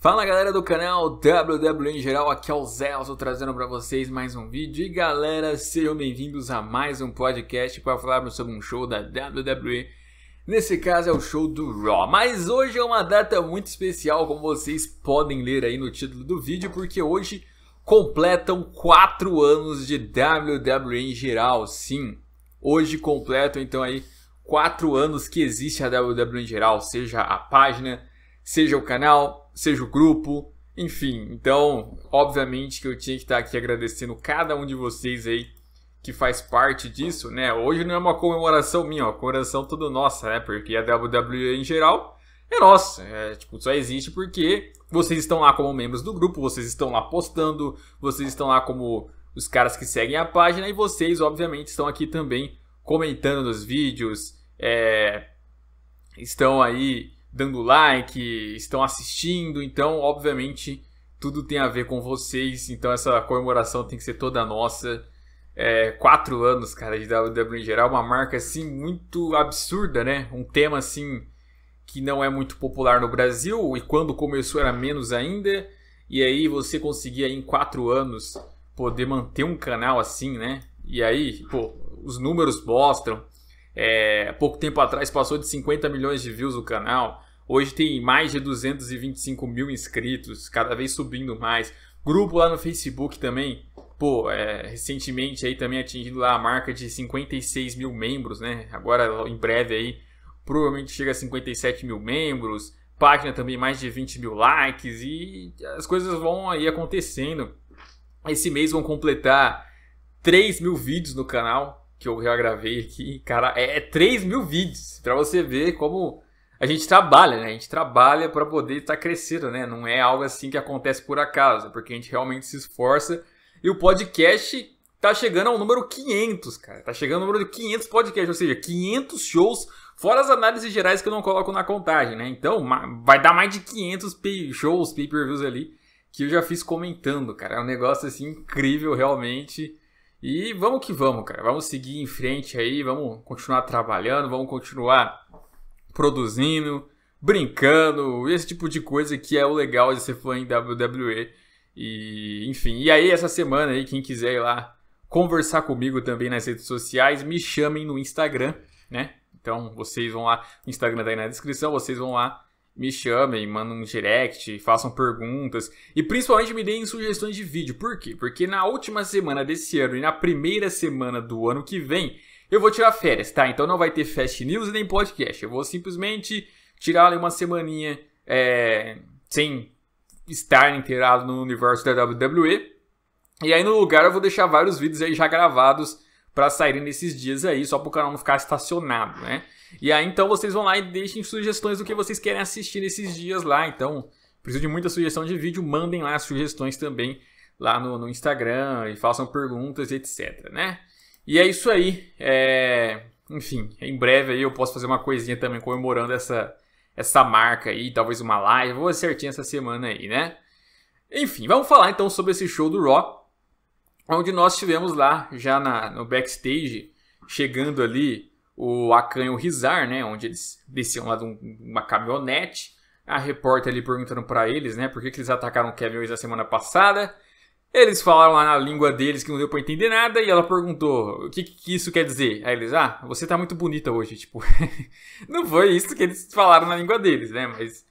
Fala galera do canal WWE em geral, aqui é o Zelso trazendo para vocês mais um vídeo. E galera, sejam bem-vindos a mais um podcast para falarmos sobre um show da WWE. Nesse caso é o show do Raw, mas hoje é uma data muito especial, como vocês podem ler aí no título do vídeo, porque hoje completam 4 anos de WWE em geral. Sim, hoje completam então aí 4 anos que existe a WWE em geral, seja a página, seja o canal, seja o grupo, enfim. Então, obviamente que eu tinha que estar aqui agradecendo cada um de vocês aí que faz parte disso, né? Hoje não é uma comemoração minha, ó, comemoração toda nossa, né? Porque a WWE em geral é nossa, é, tipo, só existe porque vocês estão lá como membros do grupo, vocês estão lá postando, vocês estão lá como os caras que seguem a página e vocês, obviamente, estão aqui também comentando nos vídeos, é, estão aí dando like, estão assistindo, então, obviamente, tudo tem a ver com vocês, então essa comemoração tem que ser toda nossa. É, quatro anos, cara, de WWE em geral, uma marca assim muito absurda, né? Um tema assim que não é muito popular no Brasil e quando começou era menos ainda. E aí você conseguia em quatro anos poder manter um canal assim, né? E aí, pô, os números mostram é, pouco tempo atrás passou de 50 milhões de views o canal. Hoje tem mais de 225 mil inscritos, cada vez subindo mais. Grupo lá no Facebook também, pô, é, recentemente aí também atingindo lá a marca de 56 mil membros, né? Agora em breve aí, provavelmente chega a 57 mil membros. Página também mais de 20 mil likes e as coisas vão aí acontecendo. Esse mês vão completar 3 mil vídeos no canal, que eu já gravei aqui, cara, é, é 3 mil vídeos para você ver como a gente trabalha, né? A gente trabalha para poder estar tá crescendo, né? Não é algo assim que acontece por acaso, é porque a gente realmente se esforça. E o podcast tá chegando ao número 500, cara. Tá chegando ao número de 500 podcasts, ou seja, 500 shows, fora as análises gerais que eu não coloco na contagem, né? Então, vai dar mais de 500 pay shows, pay-per-views ali, que eu já fiz comentando, cara. É um negócio assim incrível, realmente. E vamos que vamos, cara. Vamos seguir em frente aí, vamos continuar trabalhando, vamos continuar produzindo, brincando, esse tipo de coisa que é o legal de ser fã em WWE. E, enfim, e aí essa semana aí, quem quiser ir lá conversar comigo também nas redes sociais, me chamem no Instagram, né? Então vocês vão lá, o Instagram tá aí na descrição, vocês vão lá me chamem, mandem um direct, façam perguntas e principalmente me deem sugestões de vídeo. Por quê? Porque na última semana desse ano e na primeira semana do ano que vem, eu vou tirar férias, tá? Então não vai ter Fast News nem podcast. Eu vou simplesmente tirar ali uma semaninha é, sem estar inteirado no universo da WWE. E aí no lugar eu vou deixar vários vídeos aí já gravados para saírem nesses dias aí, só para o canal não ficar estacionado, né? E aí então vocês vão lá e deixem sugestões do que vocês querem assistir nesses dias lá. Então, preciso de muita sugestão de vídeo, mandem lá sugestões também lá no, no Instagram e façam perguntas, etc, né? E é isso aí. É... Enfim, em breve aí eu posso fazer uma coisinha também comemorando essa, essa marca aí, talvez uma live, vou acertar essa semana aí, né? Enfim, vamos falar então sobre esse show do rock onde nós tivemos lá, já na, no backstage, chegando ali o Akan e o Rizar, né? Onde eles desciam lá de uma caminhonete. A repórter ali perguntando para eles, né? Por que, que eles atacaram o Kevin Owens na semana passada. Eles falaram lá na língua deles que não deu pra entender nada e ela perguntou o que, que isso quer dizer. Aí eles, ah, você tá muito bonita hoje. Tipo, não foi isso que eles falaram na língua deles, né? Mas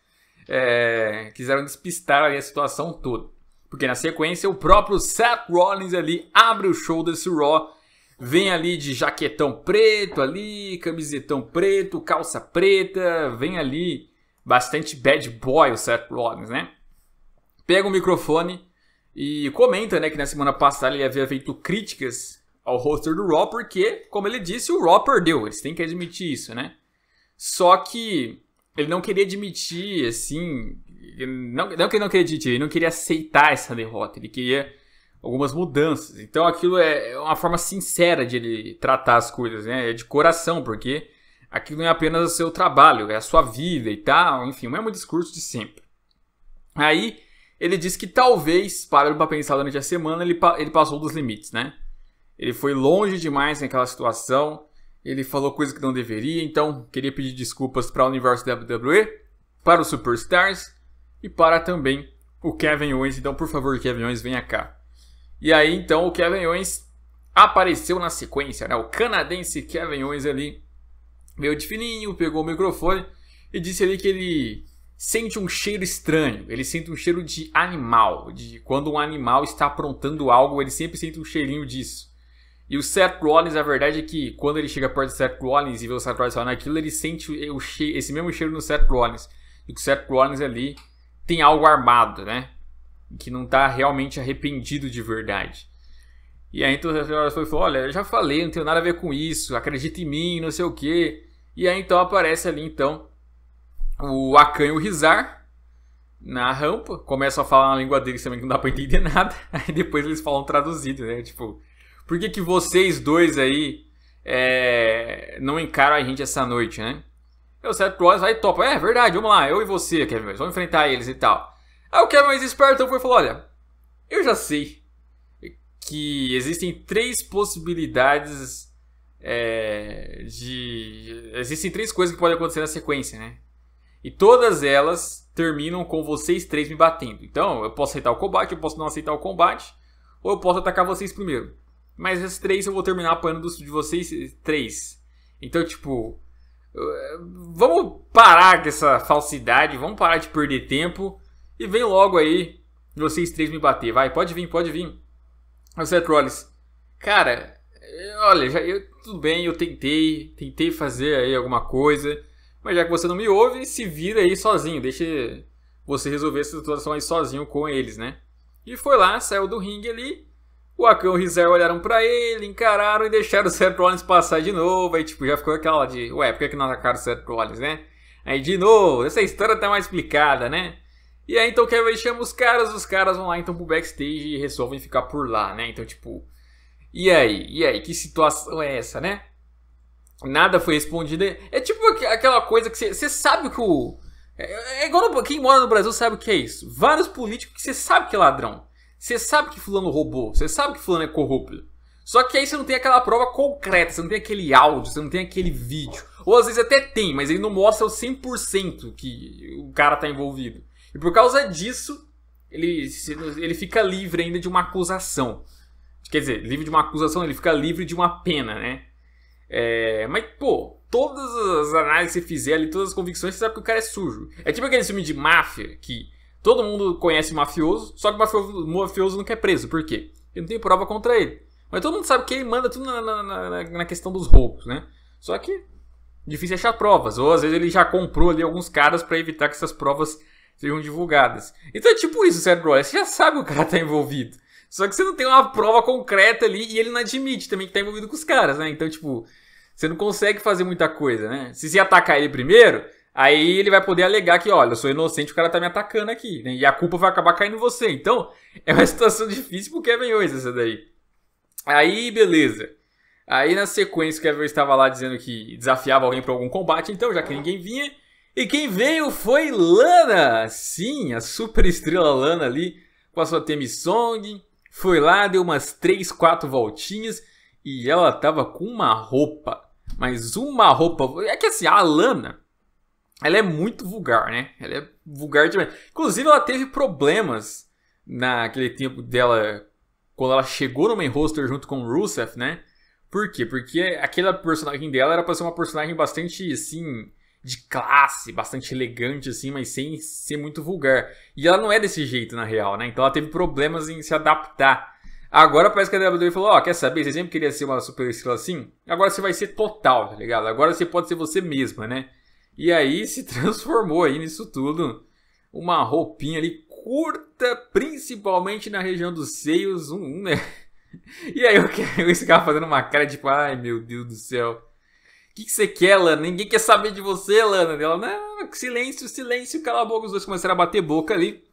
é, quiseram despistar ali a situação toda. Porque na sequência o próprio Seth Rollins ali abre o show desse Raw. Vem ali de jaquetão preto ali, camisetão preto, calça preta, vem ali bastante bad boy o Seth Rollins, né? Pega o microfone e comenta, né, que na semana passada ele havia feito críticas ao roster do Raw porque, como ele disse, o Raw perdeu, eles têm que admitir isso, né? Só que ele não queria admitir, assim, não, não que ele não acredite, ele não queria aceitar essa derrota, ele queria algumas mudanças. Então aquilo é, é uma forma sincera de ele tratar as coisas, né? É de coração, porque aquilo não é apenas o seu trabalho, é a sua vida e tal, enfim, o mesmo discurso de sempre. Aí ele disse que talvez, para para pensar durante a semana, ele, ele passou dos limites, né? Ele foi longe demais naquela situação, ele falou coisas que não deveria, então queria pedir desculpas para o universo da WWE, para os Superstars e para também o Kevin Owens. Então, por favor, Kevin Owens, venha cá. E aí, então, o Kevin Owens apareceu na sequência, né? O canadense Kevin Owens ali veio de fininho, pegou o microfone e disse ali que ele sente um cheiro estranho. Ele sente um cheiro de animal, de quando um animal está aprontando algo, ele sempre sente um cheirinho disso. E o Seth Rollins, a verdade é que quando ele chega perto do Seth Rollins e vê o Seth Rollins falando aquilo, ele sente o che esse mesmo cheiro no Seth Rollins. E o Seth Rollins ali tem algo armado, né? Que não está realmente arrependido de verdade. E aí então a senhora falou: Olha, eu já falei, não tenho nada a ver com isso, acredita em mim, não sei o quê. E aí então aparece ali então o Akan e o Rizar na rampa, começam a falar na língua deles também que não dá pra entender nada. Aí depois eles falam traduzido, né? Tipo, por que, que vocês dois aí é, não encaram a gente essa noite, né? o Seth Rollins vai e topa. É verdade, vamos lá, eu e você, Kevin Owens, vamos enfrentar eles e tal. Aí o Kevin Owens esperto foi e falou: olha, eu já sei que existem três possibilidades é, de. Existem três coisas que podem acontecer na sequência, né? E todas elas terminam com vocês três me batendo. Então, eu posso aceitar o combate, eu posso não aceitar o combate, ou eu posso atacar vocês primeiro. Mas esses três eu vou terminar apanhando de vocês três. Então, tipo, Vamos parar com essa falsidade, vamos parar de perder tempo e vem logo aí vocês três me bater. Vai, pode vir, pode vir. O Seth é Rollins, cara, olha, já, eu, tudo bem, eu tentei, tentei fazer aí alguma coisa, mas já que você não me ouve, se vira aí sozinho, deixa você resolver essa situação aí sozinho com eles, né? E foi lá, saiu do ringue ali, o Akão e o Rizer olharam para ele, encararam e deixaram o Seth Rollins passar de novo. Aí, tipo, já ficou aquela de, ué, por que, que não atacaram o Seth Rollins, né? Aí, de novo, essa história tá mais explicada, né? E aí, então, o Kevin chama os caras, os caras vão lá, então, pro backstage e resolvem ficar por lá, né? Então, tipo, e aí? E aí? Que situação é essa, né? Nada foi respondido. É tipo aquela coisa que você sabe que o... É, é igual no, quem mora no Brasil sabe o que é isso. Vários políticos que você sabe que é ladrão. Você sabe que fulano roubou, você sabe que fulano é corrupto. Só que aí você não tem aquela prova concreta, você não tem aquele áudio, você não tem aquele vídeo. Ou às vezes até tem, mas ele não mostra o 100% que o cara tá envolvido. E por causa disso, ele, ele fica livre ainda de uma acusação. Quer dizer, livre de uma acusação, ele fica livre de uma pena, né? É, mas, pô, todas as análises que você fizer ali, todas as convicções, você sabe que o cara é sujo. É tipo aquele filme de máfia que Todo mundo conhece mafioso, só que mafioso, mafioso não quer preso. Por quê? Porque não tem prova contra ele. Mas todo mundo sabe que ele manda tudo na, na, na, na questão dos roubos, né? Só que difícil achar provas. Ou às vezes ele já comprou ali alguns caras para evitar que essas provas sejam divulgadas. Então é tipo isso, Sérgio Você já sabe que o cara tá envolvido. Só que você não tem uma prova concreta ali e ele não admite também que tá envolvido com os caras, né? Então, tipo, você não consegue fazer muita coisa, né? Se você atacar ele primeiro, Aí ele vai poder alegar que, olha, eu sou inocente, o cara tá me atacando aqui, né? E a culpa vai acabar caindo em você. Então, é uma situação difícil pro Kevin Owens essa daí. Aí, beleza. Aí na sequência o Kevin estava lá dizendo que desafiava alguém para algum combate, então, já que ninguém vinha. E quem veio foi Lana! Sim, a super estrela Lana ali, com a sua theme song. Foi lá, deu umas 3, 4 voltinhas e ela tava com uma roupa. Mas uma roupa. É que assim, a Lana ela é muito vulgar, né? Ela é vulgar demais. Inclusive, ela teve problemas naquele tempo dela, quando ela chegou no main roster junto com Rusev, né? Por quê? Porque aquela personagem dela era pra ser uma personagem bastante, assim, de classe, bastante elegante, assim, mas sem ser muito vulgar. E ela não é desse jeito, na real, né? Então ela teve problemas em se adaptar. Agora parece que a WWE falou, ó, oh, quer saber, você sempre queria ser uma super estrela assim? Agora você vai ser total, tá ligado? Agora você pode ser você mesma, né? E aí se transformou aí nisso tudo uma roupinha ali curta, principalmente na região dos seios, um, um né? E aí eu, esse cara fazendo uma cara tipo, ai meu Deus do céu. O que, que você quer, Lana? Ninguém quer saber de você, Lana. E Ela, não, silêncio, silêncio, cala a boca. Os dois começaram a bater boca ali.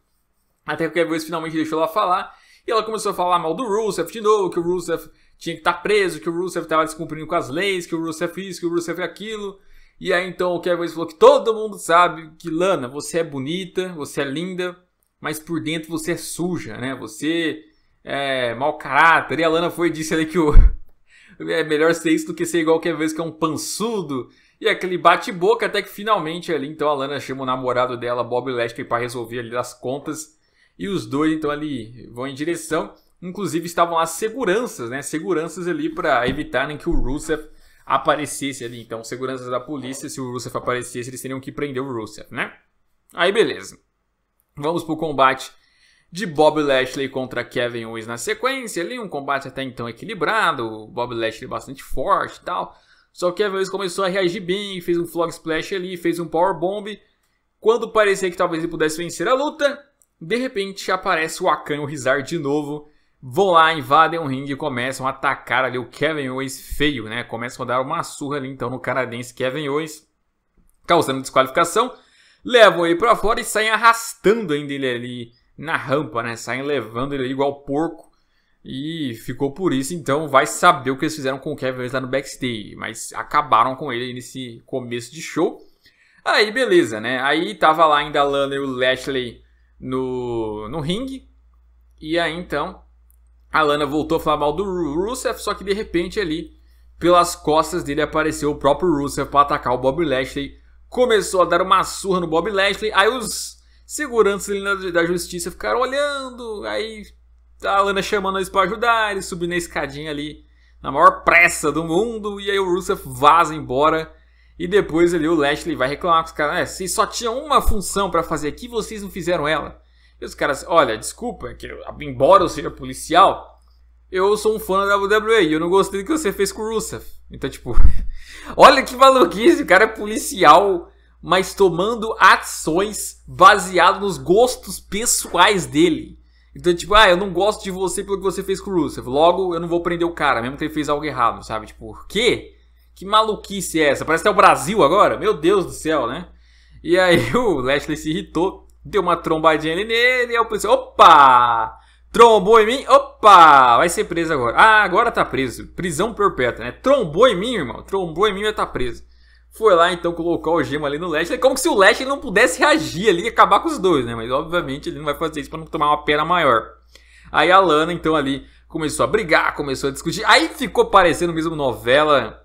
Até que o Kevin finalmente deixou ela falar. E ela começou a falar mal do Rusev de novo, que o Rusev tinha que estar tá preso, que o Rusev estava descumprindo com as leis, que o Rusev isso, que o Rusev aquilo. E aí então o Kevin Owens falou que todo mundo sabe que Lana, você é bonita, você é linda, mas por dentro você é suja, né? Você é mau caráter. E a Lana foi e disse ali que o... é melhor ser isso do que ser igual o Kevin Owens, que é um pansudo E aquele bate-boca até que finalmente ali então a Lana chama o namorado dela, Bob Lashley, para resolver ali as contas. E os dois então ali vão em direção. Inclusive estavam lá seguranças, né? Seguranças ali para evitarem que o Rusev aparecesse ali. Então, seguranças da polícia, se o Rusev aparecesse, eles teriam que prender o Rusev, né? Aí, beleza. Vamos pro combate de Bob Lashley contra Kevin Owens na sequência ali. Um combate até então equilibrado, Bob Lashley bastante forte e tal. Só que Kevin Owens começou a reagir bem, fez um flog splash ali, fez um power bomb. Quando parecia que talvez ele pudesse vencer a luta, de repente aparece o Akan o Rizar de novo vão lá, invadem um ringue e começam a atacar ali o Kevin Owens feio, né? Começam a dar uma surra ali então no canadense Kevin Owens, causando desqualificação. Levam ele para fora e saem arrastando ainda ele ali na rampa, né? Saem levando ele igual porco. E ficou por isso, então vai saber o que eles fizeram com o Kevin Owens lá no backstage, mas acabaram com ele nesse começo de show. Aí beleza, né? Aí tava lá ainda a Lana e o Lashley no, no ringue. E aí então a Lana voltou a falar mal do Rusev, só que de repente ali, pelas costas dele apareceu o próprio Rusev para atacar o Bob Lashley. Começou a dar uma surra no Bob Lashley, aí os seguranças da justiça ficaram olhando, aí tá a Lana chamando eles para ajudar, ele subiu na escadinha ali, na maior pressa do mundo, e aí o Rusev vaza embora. E depois ali o Lashley vai reclamar com os caras, é, se só tinha uma função para fazer aqui, vocês não fizeram ela. E os caras, olha, desculpa, que eu, embora eu seja policial, eu sou um fã da WWE e eu não gostei do que você fez com o Rusev. Então, tipo, olha que maluquice, o cara é policial, mas tomando ações baseadas nos gostos pessoais dele. Então, tipo, ah, eu não gosto de você pelo que você fez com o Rusev. Logo, eu não vou prender o cara, mesmo que ele fez algo errado, sabe? Tipo, por quê? Que maluquice é essa? Parece até o Brasil agora. Meu Deus do céu, né? E aí o Lashley se irritou Deu uma trombadinha nele, aí o policial, opa! Trombou em mim, opa! Vai ser preso agora. Ah, agora tá preso. Prisão perpétua, né? Trombou em mim, irmão. Trombou em mim, vai tá preso. Foi lá então colocar o gema ali no Lash. É como se o Lash não pudesse reagir ali e acabar com os dois, né? Mas obviamente ele não vai fazer isso para não tomar uma pena maior. Aí a Lana então ali começou a brigar, começou a discutir. Aí ficou parecendo mesmo novela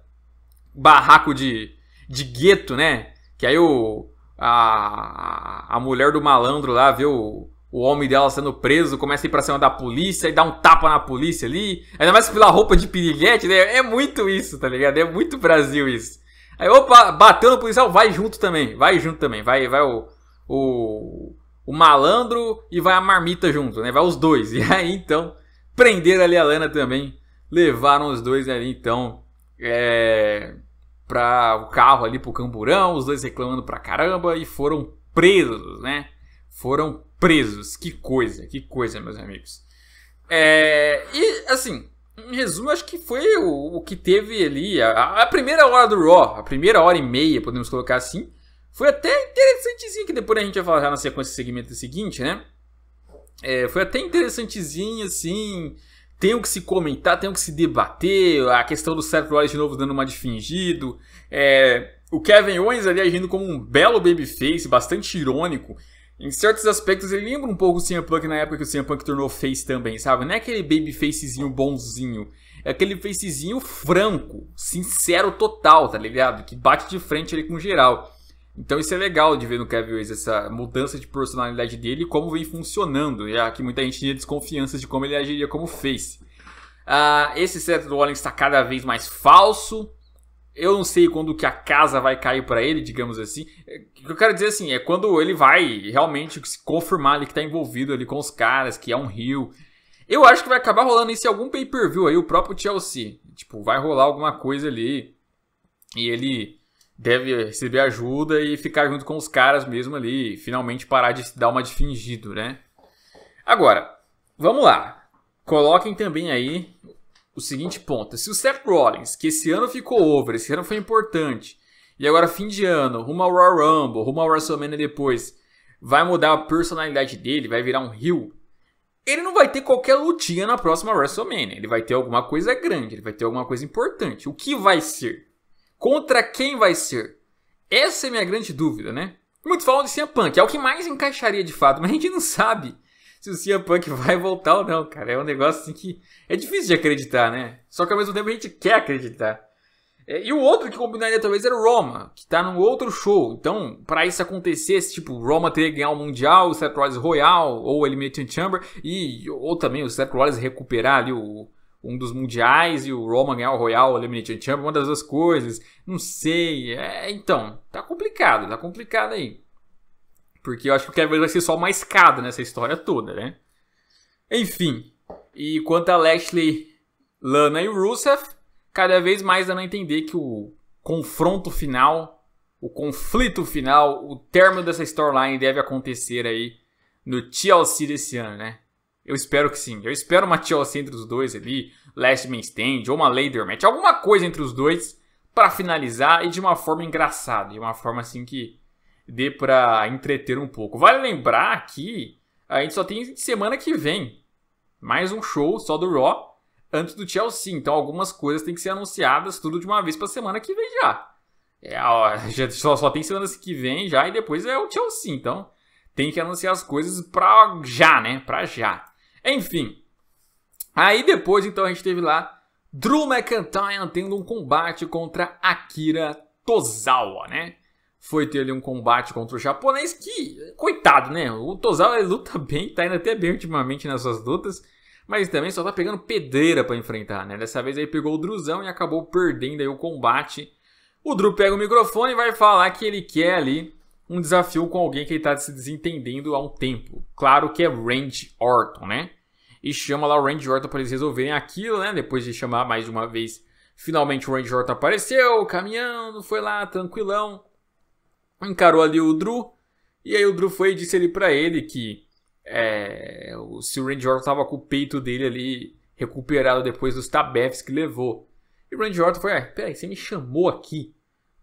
barraco de, de gueto, né? Que aí o a, a mulher do malandro lá vê o, o homem dela sendo preso, começa a ir pra cima da polícia e dá um tapa na polícia ali. Ainda mais pela roupa de piriguete, né? É muito isso, tá ligado? É muito Brasil isso. Aí, opa, bateu no policial, vai junto também, vai junto também, vai, vai o, o, o malandro e vai a marmita junto, né? Vai os dois. E aí, então, prenderam ali a Lana também, levaram os dois ali, então, é para o carro ali pro camburão, os dois reclamando pra caramba e foram presos, né? Foram presos. Que coisa, que coisa, meus amigos. É, e assim, em resumo, acho que foi o, o que teve ali. A, a, primeira hora do Raw, a primeira hora e meia, podemos colocar assim, foi até interessantezinho, que depois a gente vai falar na sequência do segmento seguinte, né? É, foi até interessantezinho, assim tem o que se comentar, tem o que se debater, a questão do Seth Rollins de novo dando uma de fingido, é, o Kevin Owens ali agindo como um belo babyface, bastante irônico, em certos aspectos ele lembra um pouco o CM Punk na época que o CM Punk tornou face também, sabe? Não é aquele babyfacezinho bonzinho, é aquele facezinho franco, sincero total, tá ligado? Que bate de frente ali com geral. Então isso é legal de ver no Kevin Reese, essa mudança de personalidade dele e como vem funcionando, já que muita gente tinha desconfianças de como ele agiria como face. Uh, esse do Rollins está cada vez mais falso. Eu não sei quando que a casa vai cair para ele, digamos assim. É, o que eu quero dizer assim é quando ele vai realmente se confirmar ali que está envolvido ali com os caras, que é um rio. Eu acho que vai acabar rolando isso em algum pay-per-view aí, o próprio Chelsea. Tipo, vai rolar alguma coisa ali. E ele deve receber ajuda e ficar junto com os caras mesmo ali, finalmente parar de dar uma de fingido, né? Agora, vamos lá. Coloquem também aí o seguinte ponto: se o Seth Rollins, que esse ano ficou over, esse ano foi importante, e agora fim de ano, rumo ao Royal Rumble, rumo ao WrestleMania depois, vai mudar a personalidade dele, vai virar um heel, ele não vai ter qualquer lutinha na próxima WrestleMania. Ele vai ter alguma coisa grande, ele vai ter alguma coisa importante. O que vai ser? Contra quem vai ser? Essa é a minha grande dúvida, né? Muitos falam de CM Punk, é o que mais encaixaria de fato, mas a gente não sabe se o CM Punk vai voltar ou não, cara. É um negócio assim que é difícil de acreditar, né? Só que ao mesmo tempo a gente quer acreditar. É, e o outro que combinaria talvez era o Roma, que tá num outro show. Então, para isso acontecer, tipo, o Roma teria que ganhar o Mundial, o Seth Rollins Royal, ou o Elimination Chamber, e, ou também o Seth Rollins recuperar ali o, um dos mundiais e o Roman ganhar o Royal Elimination Champion, uma das duas coisas. Não sei. É, então, tá complicado, tá complicado aí. Porque eu acho que o Kevin vai ser só uma escada nessa história toda, né? Enfim. E quanto a Lashley, Lana e Rusev, cada vez mais dando a entender que o confronto final, o conflito final, o término dessa storyline deve acontecer aí no TLC desse ano, né? Eu espero que sim. Eu espero uma TLC assim entre os dois ali, Last Man Stand ou uma Later Match, alguma coisa entre os dois para finalizar e de uma forma engraçada, de uma forma assim que dê para entreter um pouco. Vale lembrar que a gente só tem semana que vem mais um show só do Raw antes do Chelsea, então algumas coisas têm que ser anunciadas tudo de uma vez para semana que vem já. É, já só, só tem semana que vem já e depois é o Chelsea, então tem que anunciar as coisas pra já, né? Pra já. Enfim. Aí depois, então, a gente teve lá Drew McIntyre tendo um combate contra Akira Tozawa, né? Foi ter ali um combate contra o japonês que, coitado, né? O Tozawa luta bem, tá indo até bem ultimamente nessas lutas, mas também só tá pegando pedreira para enfrentar, né? Dessa vez aí pegou o Druzão e acabou perdendo aí o combate. O Drew pega o microfone e vai falar que ele quer ali um desafio com alguém que ele está se desentendendo há um tempo. Claro que é Randy Orton, né? E chama lá o Randy Orton para eles resolverem aquilo, né? Depois de chamar mais de uma vez, finalmente o Randy Orton apareceu, caminhando, foi lá, tranquilão. Encarou ali o Drew. E aí o Drew foi e disse ali para ele que é, se o Randy Orton estava com o peito dele ali recuperado depois dos tabefs que levou. E o Randy Orton foi, ah, peraí, você me chamou aqui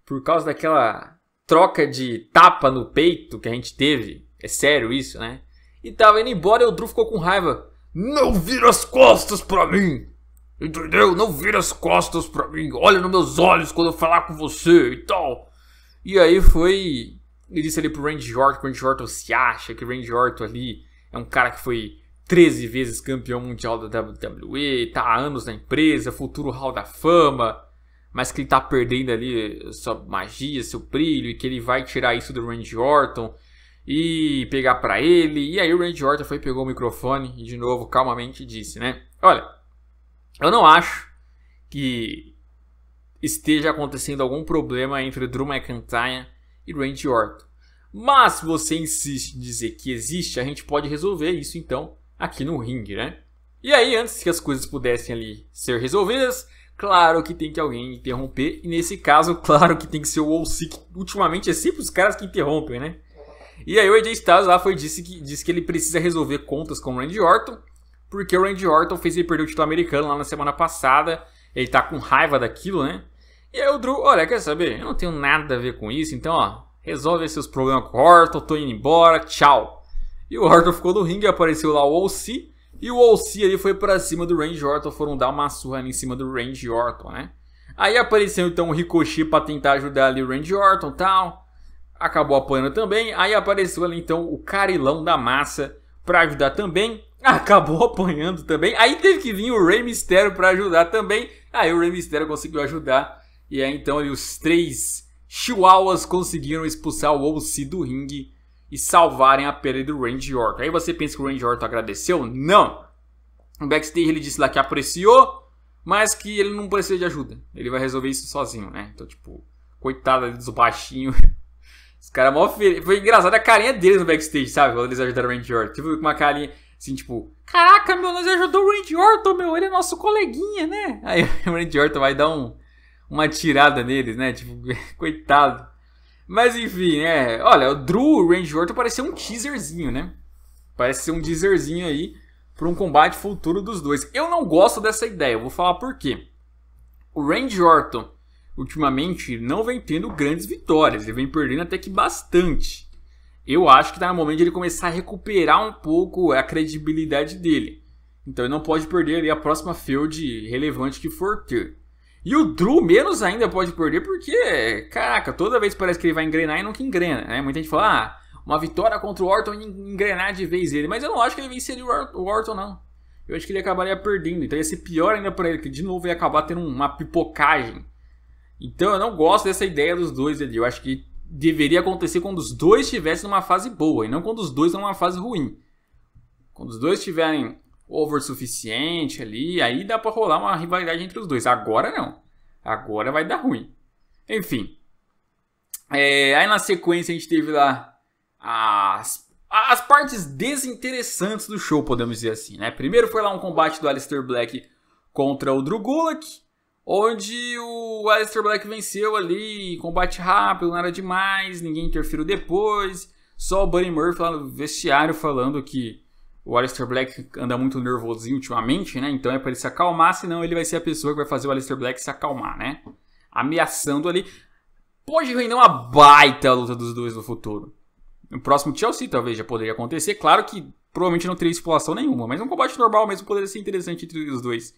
por causa daquela troca de tapa no peito que a gente teve, é sério isso, né? E tava indo embora e o Drew ficou com raiva. Não vira as costas pra mim! Entendeu? Não vira as costas pra mim. Olha nos meus olhos quando eu falar com você e tal. E aí foi. Ele disse ali pro Randy Orton. O Randy Orton se acha que o Randy Orton ali é um cara que foi 13 vezes campeão mundial da WWE, tá há anos na empresa, futuro Hall da Fama mas que ele está perdendo ali sua magia, seu brilho, e que ele vai tirar isso do Randy Orton e pegar para ele. E aí o Randy Orton foi pegou o microfone e de novo calmamente disse, né? Olha, eu não acho que esteja acontecendo algum problema entre Drew McIntyre e Randy Orton. Mas se você insiste em dizer que existe, a gente pode resolver isso então aqui no ringue, né? E aí, antes que as coisas pudessem ali ser resolvidas, claro que tem que alguém interromper. E nesse caso, claro que tem que ser o Olsic. Ultimamente é sempre os caras que interrompem, né? E aí o AJ Styles lá foi disse que, disse que ele precisa resolver contas com o Randy Orton, porque o Randy Orton fez ele perder o título americano lá na semana passada. Ele tá com raiva daquilo, né? E aí o Drew, olha, quer saber? Eu não tenho nada a ver com isso, então, ó, resolve seus problemas com o Orton, tô indo embora, tchau. E o Orton ficou no ringue, apareceu lá o OC, e o OC ali foi para cima do Randy Orton, foram dar uma surra ali em cima do Randy Orton, né? Aí apareceu então o Ricochet para tentar ajudar ali o Randy Orton tal. Acabou apanhando também. Aí apareceu ali então o Carilão da Massa para ajudar também. Acabou apanhando também. Aí teve que vir o Rey Mysterio para ajudar também. Aí o Rey Mysterio conseguiu ajudar. E aí então ali os três Chihuahuas conseguiram expulsar o OC do ringue e salvarem a perda do Randy Orton. Aí você pensa que o Randy Orton agradeceu? Não! No backstage ele disse lá que apreciou, mas que ele não precisa de ajuda. Ele vai resolver isso sozinho, né? Então, tipo, coitado dos baixinhos. Os caras mó fel... Foi engraçado a carinha deles no backstage, sabe? Quando eles ajudaram o Randy Orton. Tipo, com uma carinha assim, tipo... Caraca, meu, nós ajudou o Randy Orton, meu. Ele é nosso coleguinha, né? Aí o Randy Orton vai dar um, uma tirada neles, né? Tipo, coitado. Mas enfim, é. Olha, o Drew Range Orton ser um teaserzinho, né? Parece ser um teaserzinho aí para um combate futuro dos dois. Eu não gosto dessa ideia, vou falar por quê. O Randy Orton, ultimamente, não vem tendo grandes vitórias, ele vem perdendo até que bastante. Eu acho que está no momento de ele começar a recuperar um pouco a credibilidade dele. Então ele não pode perder ali a próxima field relevante que for ter. E o Drew menos ainda pode perder porque, caraca, toda vez parece que ele vai engrenar e nunca engrena, né? Muita gente fala, ah, uma vitória contra o Orton e engrenar de vez ele. Mas eu não acho que ele venceria o Orton, não. Eu acho que ele acabaria perdendo. Então ia ser pior ainda para ele, que de novo ia acabar tendo uma pipocagem. Então eu não gosto dessa ideia dos dois ali. Eu acho que deveria acontecer quando os dois estivessem numa fase boa e não quando os dois estão numa fase ruim. Quando os dois estiverem over suficiente ali, aí dá para rolar uma rivalidade entre os dois. Agora não. Agora vai dar ruim. Enfim. É, aí na sequência a gente teve lá as, as partes desinteressantes do show, podemos dizer assim, né? Primeiro foi lá um combate do Aleister Black contra o Drew Gulak, onde o Aleister Black venceu ali, combate rápido, nada demais, ninguém interferiu depois, só o Bunny Murphy lá no vestiário falando que o Aleister Black anda muito nervosinho ultimamente, né? Então é para ele se acalmar, senão ele vai ser a pessoa que vai fazer o Aleister Black se acalmar, né? Ameaçando ali. Pode render uma baita luta dos dois no futuro. No próximo Chelsea talvez já poderia acontecer. Claro que provavelmente não teria expulsão nenhuma, mas um combate normal mesmo poderia ser interessante entre os dois.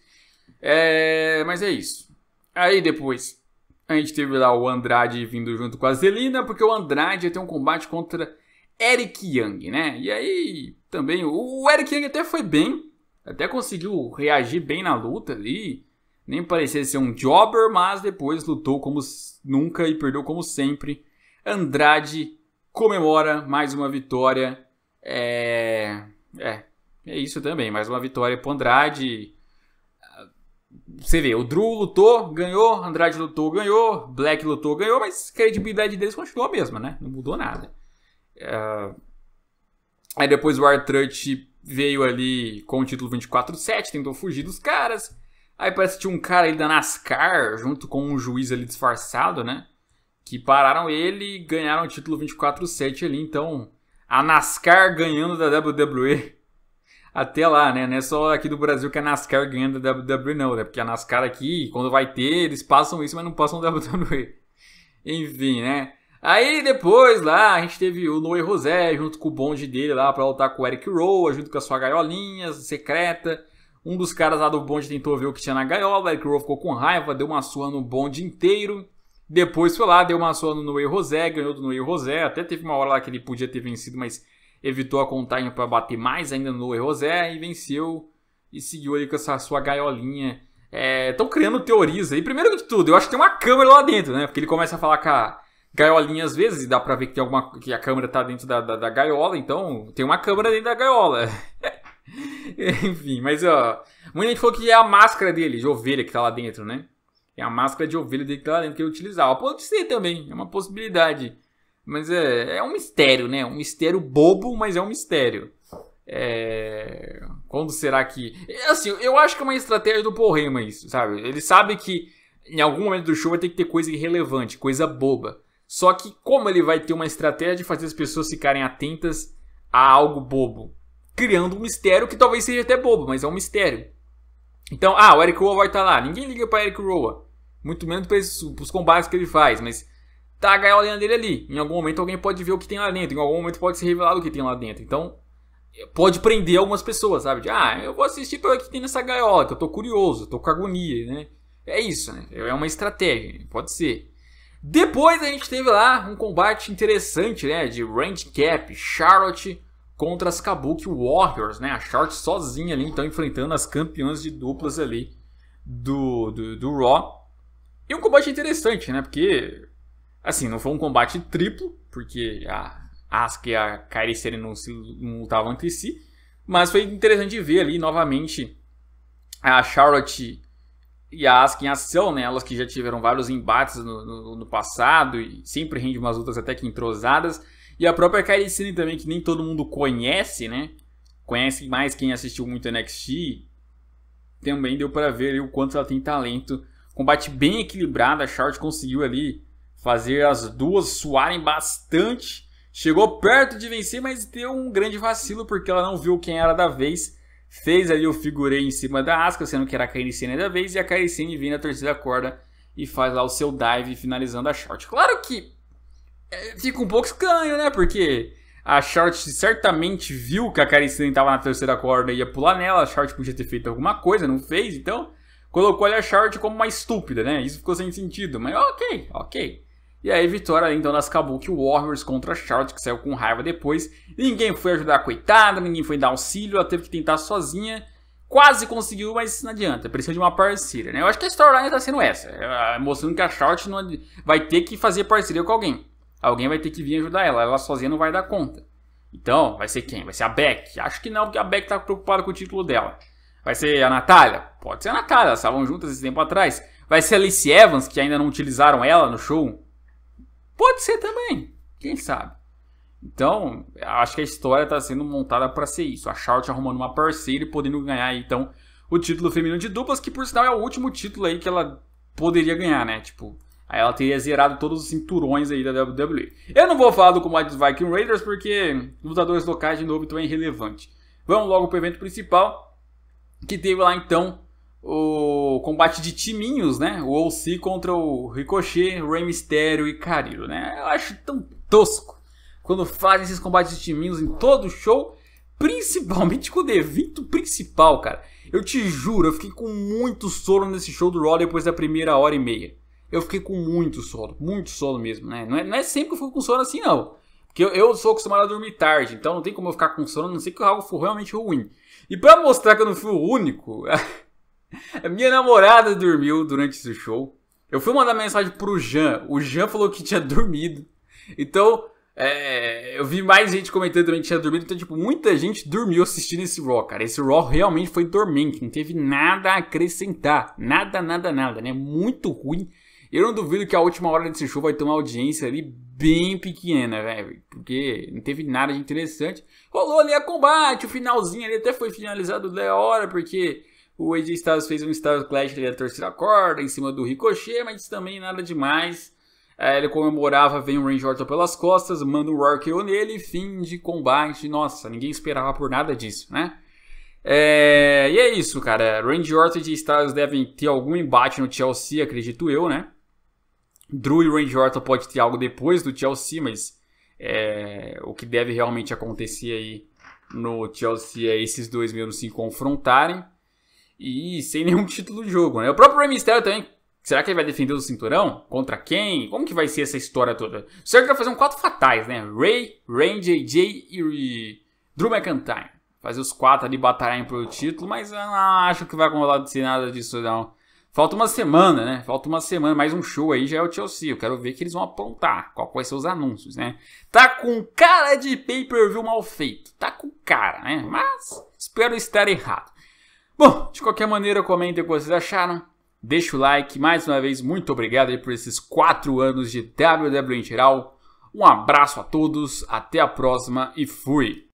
É... Mas é isso. Aí depois a gente teve lá o Andrade vindo junto com a Zelina, porque o Andrade ia ter um combate contra Eric Young, né? E aí também o Eric Young até foi bem, até conseguiu reagir bem na luta ali, nem parecia ser um jobber, mas depois lutou como nunca e perdeu como sempre. Andrade comemora mais uma vitória. É, é, é isso também, mais uma vitória pro Andrade. Você vê, o Drew lutou, ganhou, Andrade lutou, ganhou, Black lutou, ganhou, mas a credibilidade deles continuou a mesma, né? Não mudou nada. Uh, aí depois o Artrut veio ali com o título 24-7, tentou fugir dos caras. Aí parece que tinha um cara ali da NASCAR, junto com um juiz ali disfarçado, né? Que pararam ele e ganharam o título 24-7 ali. Então, a NASCAR ganhando da WWE. Até lá, né? Não é só aqui do Brasil que a NASCAR ganha da WWE, não, né? Porque a NASCAR aqui, quando vai ter, eles passam isso, mas não passam da WWE. Enfim, né? Aí depois lá a gente teve o Noé José junto com o bonde dele lá para lutar com o Eric Rowe, junto com a sua gaiolinha secreta. Um dos caras lá do bonde tentou ver o que tinha na gaiola, Eric Rowe ficou com raiva, deu uma sua no bonde inteiro. Depois foi lá, deu uma sua no Noé José, ganhou do Noé José. Até teve uma hora lá que ele podia ter vencido, mas evitou a contagem para bater mais ainda no Noé José e venceu e seguiu ali com essa sua gaiolinha. Estão é, criando teorias aí. Primeiro de tudo, eu acho que tem uma câmera lá dentro, né? Porque ele começa a falar com a gaiolinha às vezes, e dá pra ver que tem alguma. que a câmera tá dentro da, da, da gaiola, então tem uma câmera dentro da gaiola. Enfim, mas ó. Muita gente falou que é a máscara dele, de ovelha que tá lá dentro, né? É a máscara de ovelha dele que tá lá dentro que ele utilizava. Pode ser também, é uma possibilidade. Mas é, é um mistério, né? Um mistério bobo, mas é um mistério. É... Quando será que. Assim, eu acho que é uma estratégia do Porrema isso, sabe? Ele sabe que em algum momento do show vai ter que ter coisa irrelevante, coisa boba. Só que como ele vai ter uma estratégia de fazer as pessoas ficarem atentas a algo bobo, criando um mistério que talvez seja até bobo, mas é um mistério. Então, ah, o Eric Roa vai estar tá lá. Ninguém liga para Eric Roa, muito menos para os combates que ele faz, mas tá a gaiolinha dele ali. Em algum momento alguém pode ver o que tem lá dentro, em algum momento pode ser revelado o que tem lá dentro. Então, pode prender algumas pessoas, sabe? De, ah, eu vou assistir para o que tem nessa gaiola, que eu tô curioso, tô com agonia, né? É isso, né? É uma estratégia, pode ser. Depois a gente teve lá um combate interessante, né? De Range Cap, Charlotte contra as Kabuki Warriors, né? A Charlotte sozinha ali, então enfrentando as campeãs de duplas ali do, do, do Raw. E um combate interessante, né? Porque, assim, não foi um combate triplo, porque a Asuka e a Kairi não, se, não lutavam entre si. Mas foi interessante ver ali novamente a Charlotte e a Asca em ação, né? Elas que já tiveram vários embates no, no, no passado e sempre rende umas lutas até que entrosadas. E a própria Sane também, que nem todo mundo conhece, né? Conhece mais quem assistiu muito NXT. Também deu para ver ali, o quanto ela tem talento. Combate bem equilibrado, a Charlotte conseguiu ali fazer as duas suarem bastante. Chegou perto de vencer, mas deu um grande vacilo porque ela não viu quem era da vez Fez ali o figurei em cima da Asuka, sendo que era a Kairicene da vez, e a Kairicene vem na terceira corda e faz lá o seu dive finalizando a short. Claro que é, fica um pouco estranho, né? Porque a short certamente viu que a Kairicene estava na terceira corda e ia pular nela, a short podia ter feito alguma coisa, não fez, então colocou ali a short como uma estúpida, né? Isso ficou sem sentido, mas ok, ok. E aí, vitória então das Kabuki Warriors contra a Charlotte, que saiu com raiva depois. Ninguém foi ajudar a coitada, ninguém foi dar auxílio, ela teve que tentar sozinha. Quase conseguiu, mas não adianta, precisa de uma parceria, né? Eu acho que a storyline está sendo essa, é, mostrando que a Charlotte não vai ter que fazer parceria com alguém. Alguém vai ter que vir ajudar ela, ela sozinha não vai dar conta. Então, vai ser quem? Vai ser a Beck? Acho que não, porque a Beck está preocupada com o título dela. Vai ser a Natália? Pode ser a Natália, elas estavam juntas esse tempo atrás. Vai ser a Alice Evans, que ainda não utilizaram ela no show. Pode ser também, quem sabe. Então, acho que a história está sendo montada para ser isso. A Charlotte arrumando uma parceira e podendo ganhar então o título feminino de duplas, que por sinal é o último título aí que ela poderia ganhar, né? Tipo, aí ela teria zerado todos os cinturões aí da WWE. Eu não vou falar do combate dos Viking Raiders porque lutadores locais de novo estão é irrelevante. Vamos logo para o evento principal, que teve lá então o combate de timinhos, né? O OC contra o Ricochet, Rey Mysterio e Cariro, né? Eu acho tão tosco quando fazem esses combates de timinhos em todo show, principalmente com o evento principal, cara. Eu te juro, eu fiquei com muito sono nesse show do Raw depois da primeira hora e meia. Eu fiquei com muito sono, muito sono mesmo, né? Não é, não é sempre que eu fico com sono assim, não. Porque eu, eu, sou acostumado a dormir tarde, então não tem como eu ficar com sono, a não ser que algo for realmente ruim. E para mostrar que eu não fui o único, A minha namorada dormiu durante esse show. Eu fui mandar mensagem pro Jean. O Jean falou que tinha dormido. Então, é, eu vi mais gente comentando também que tinha dormido. Então, tipo, muita gente dormiu assistindo esse Raw, cara. Esse Raw realmente foi dormente. Não teve nada a acrescentar. Nada, nada, nada, né? Muito ruim. Eu não duvido que a última hora desse show vai ter uma audiência ali bem pequena, né, velho. Porque não teve nada de interessante. Rolou ali a combate, o finalzinho ali até foi finalizado da hora, porque o AJ Styles fez um Styles Clash ali da terceira corda, em cima do Ricochet, mas também nada demais. É, ele comemorava, vem o Randy Orton pelas costas, manda um RKO nele, fim de combate. Nossa, ninguém esperava por nada disso, né? É, e é isso, cara. Randy Orton e Styles devem ter algum embate no Chelsea, acredito eu, né? Drew e Randy Orton pode ter algo depois do Chelsea, mas é, o que deve realmente acontecer aí no Chelsea é esses dois mesmo se confrontarem e sem nenhum título de jogo, né? O próprio Rey Mysterio também, será que ele vai defender o cinturão? Contra quem? Como que vai ser essa história toda? O Certo vai fazer um quatro fatais, né? Rey, Rey, JJ e Drew McIntyre. Fazer os quatro ali batalharem pelo título, mas eu não acho que vai acontecer nada disso não. Falta uma semana, né? Falta uma semana, mais um show aí já é o Chelsea. Eu quero ver que eles vão apontar qual vai ser os anúncios, né? Tá com cara de pay-per-view mal feito. Tá com cara, né? Mas espero estar errado. Bom, de qualquer maneira, comentem o que vocês acharam. Deixa o like. Mais uma vez, muito obrigado por esses 4 anos de WWE em geral. Um abraço a todos, até a próxima e fui!